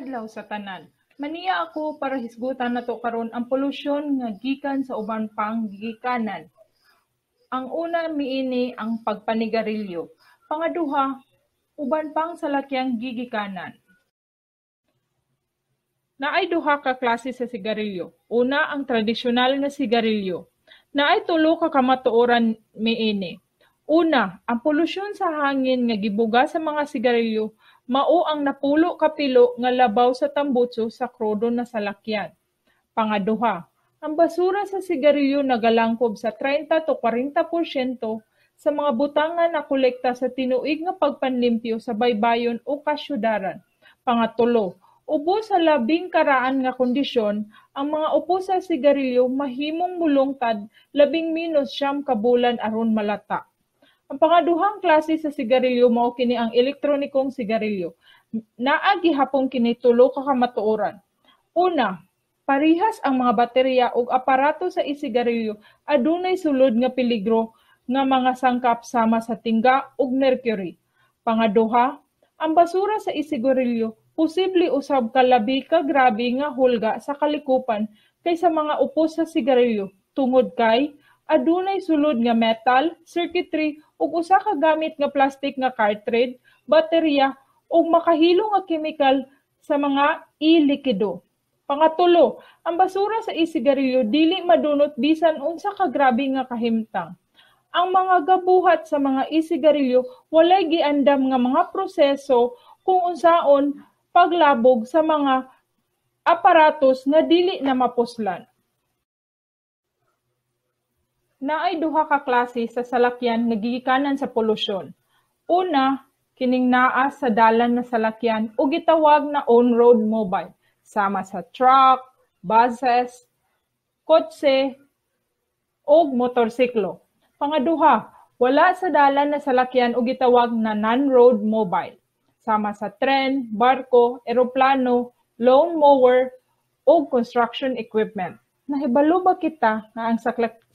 adlaw sa tanan. Maniya ako para hisgutan nato karon ang polusyon nga gikan sa uban pang gikanan. Ang una miini ang pagpanigarilyo. Pangaduha, uban pang salakyang gigikanan. Naay duha ka klase sa sigarilyo. Una ang tradisyonal na sigarilyo. Naay tulo ka kamatuoran miini. Una, ang polusyon sa hangin nga gibuga sa mga sigarilyo mao ang napulo kapilo nga labaw sa tambutso sa krodo na salakyan. Pangaduha, ang basura sa sigarilyo nagalangkob sa 30 to 40% sa mga butangan na kolekta sa tinuig nga pagpanlimpyo sa baybayon o kasyudaran. Pangatulo, ubo sa labing karaan nga kondisyon, ang mga upo sa sigarilyo mahimong mulungtad labing minus siyam kabulan aron malata. Ang pangaduhang klase sa sigarilyo mao kini ang elektronikong sigarilyo. Naa gihapon kini tulo ka kamatuoran. Una, parihas ang mga baterya ug aparato sa isigarilyo adunay sulod nga peligro nga mga sangkap sama sa tingga ug mercury. Pangaduha, ang basura sa isigarilyo posible usab kalabi ka grabe nga hulga sa kalikupan kaysa mga upos sa sigarilyo tungod kay adunay sulod nga metal, circuitry ug usa ka gamit nga plastic nga cartridge, baterya ug makahilo nga chemical sa mga ilikido. Pangatulo, ang basura sa isigarilyo dili madunot bisan unsa ka grabe nga kahimtang. Ang mga gabuhat sa mga isigarilyo walay giandam nga mga proseso kung unsaon paglabog sa mga aparatos na dili na mapuslan naay duha ka klase sa salakyan nga gigikanan sa polusyon. Una, kining naa sa dalan na salakyan o gitawag na on-road mobile sama sa truck, buses, kotse o motorsiklo. Pangaduha, wala sa dalan na salakyan o gitawag na non-road mobile sama sa tren, barko, eroplano, lawnmower o construction equipment nahibalo ba kita nga ang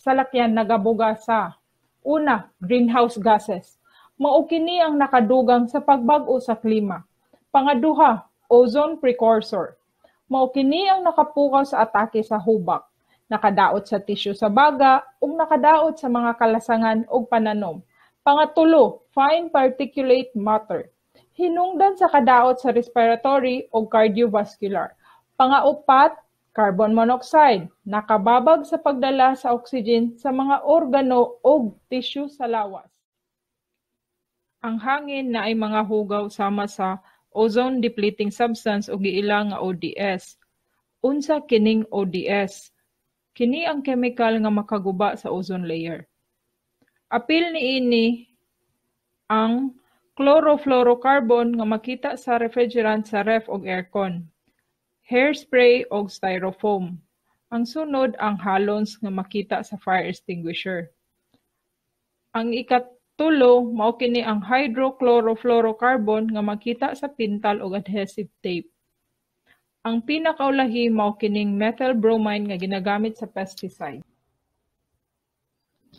salakyan nagabuga sa una, greenhouse gases. Maukini ang nakadugang sa pagbag-o sa klima. Pangaduha, ozone precursor. Maukini ang nakapukaw sa atake sa hubak, nakadaot sa tissue sa baga ug nakadaot sa mga kalasangan ug pananom. Pangatulo, fine particulate matter. Hinungdan sa kadaot sa respiratory o cardiovascular. Pangaupat, Carbon monoxide, nakababag sa pagdala sa oxygen sa mga organo ug tissue sa lawas. Ang hangin na ay mga hugaw sama sa ozone depleting substance o giilang nga ODS. Unsa kining ODS? Kini ang chemical nga makaguba sa ozone layer. Apil niini ang chlorofluorocarbon nga makita sa refrigerant sa ref o aircon hairspray ug styrofoam. Ang sunod ang halons nga makita sa fire extinguisher. Ang ikatulo mao kini ang hydrochlorofluorocarbon nga makita sa pintal ug adhesive tape. Ang pinakaulahi mao kining methyl bromide nga ginagamit sa pesticide.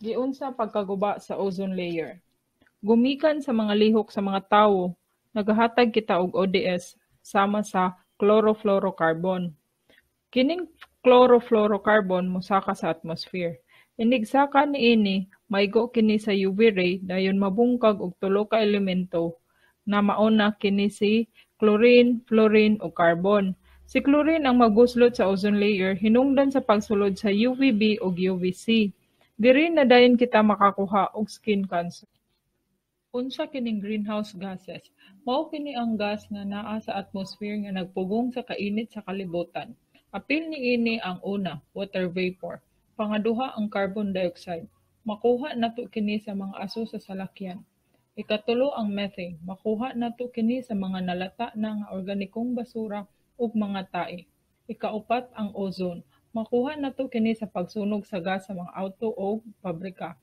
Giunsa pagkaguba sa ozone layer. Gumikan sa mga lihok sa mga tawo, nagahatag kita og ODS sama sa chlorofluorocarbon. Kining chlorofluorocarbon mosaka sa atmosphere. Inigsaka ka niini maigo kini sa UV ray dayon mabungkag og tulo ka elemento na mauna kini si chlorine, fluorine o carbon. Si chlorine ang maguslot sa ozone layer hinungdan sa pagsulod sa UVB o UVC. Diri na dayon kita makakuha og skin cancer. Unsa kining greenhouse gases? mao kini ang gas nga naa sa atmosphere nga nagpugong sa kainit sa kalibutan. Apil niini ang una, water vapor. Pangaduha ang carbon dioxide. Makuha nato kini sa mga aso sa salakyan. Ikatulo ang methane. Makuha nato kini sa mga nalata na nga organikong basura ug mga tae. Ikaupat ang ozone. Makuha nato kini sa pagsunog sa gas sa mga auto o pabrika.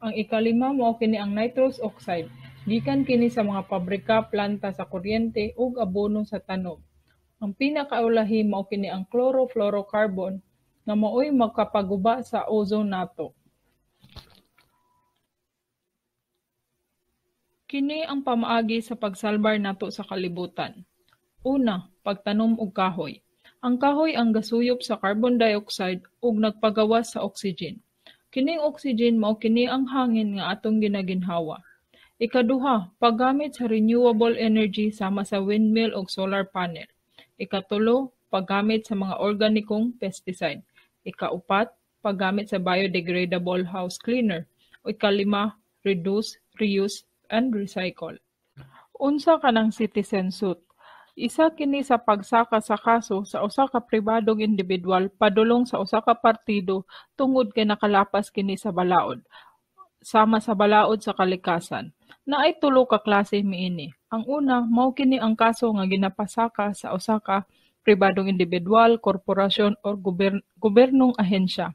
Ang ikalima mao kini ang nitrous oxide Gikan kini sa mga pabrika, planta sa kuryente ug abono sa tanom. Ang pinakaulahi mao kini ang chlorofluorocarbon nga maoy magkapaguba sa ozone nato. Kini ang pamaagi sa pagsalbar nato sa kalibutan. Una, pagtanom og kahoy. Ang kahoy ang gasuyop sa carbon dioxide ug nagpagawas sa oxygen. Kining oxygen mao kini ang hangin nga atong ginaginhawa. Ikaduha, paggamit sa renewable energy sama sa windmill o solar panel. Ikatulo, paggamit sa mga organikong pesticide. Ikaupat, paggamit sa biodegradable house cleaner. O ikalima, reduce, reuse, and recycle. Unsa ka ng citizen suit? Isa kini sa pagsaka sa kaso sa usa ka pribadong individual padulong sa usa ka partido tungod kay nakalapas kini sa balaod sama sa balaod sa kalikasan. Naay tulo ka klase miini. Ang una mao kini ang kaso nga ginapasaka sa usa ka pribadong individual, korporasyon o gobern gobernong ahensya.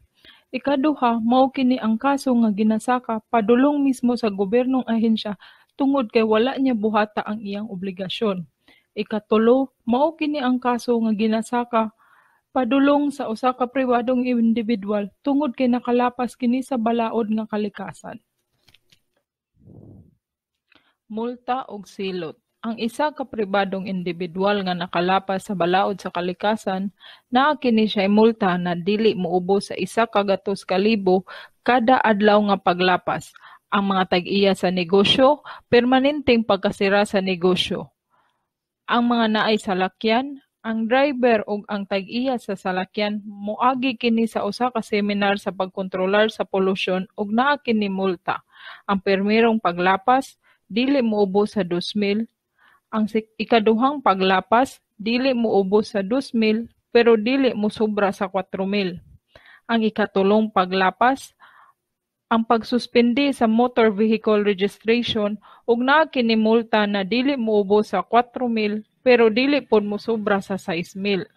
Ikaduha, mao kini ang kaso nga ginasaka padulong mismo sa gobernong ahensya tungod kay wala niya buhata ang iyang obligasyon. Ikatulo, mao kini ang kaso nga ginasaka padulong sa usa ka pribadong individual tungod kay nakalapas kini sa balaod nga kalikasan multa og silot. Ang isa ka pribadong individual nga nakalapas sa balaod sa kalikasan naa kini siya multa na dili muubo sa isa ka gatos ka libo kada adlaw nga paglapas. Ang mga tag-iya sa negosyo permanenteng pagkasira sa negosyo. Ang mga naay salakyan, ang driver ug ang tag-iya sa salakyan moagi kini sa usa ka seminar sa pagkontrolar sa polusyon ug naa kini multa. Ang permirong paglapas, dili moubos sa 2000. Ang ikaduhang paglapas dili moubos sa 2000 pero dili mo sobra sa 4000. Ang ikatulong paglapas ang pagsuspindi sa motor vehicle registration ug naa kini multa na dili moubos sa 4000 pero dili pod mo sobra sa 6000.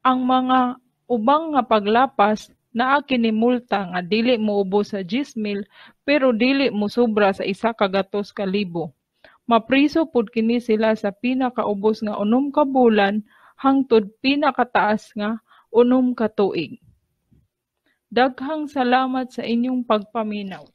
Ang mga ubang nga paglapas naa kini multa nga dili moubos sa 10,000 pero dili mo sobra sa isa ka gatos ka libo. Mapriso pud kini sila sa pinakaubos nga unom ka bulan hangtod pinakataas nga unom ka tuig. Daghang salamat sa inyong pagpaminaw.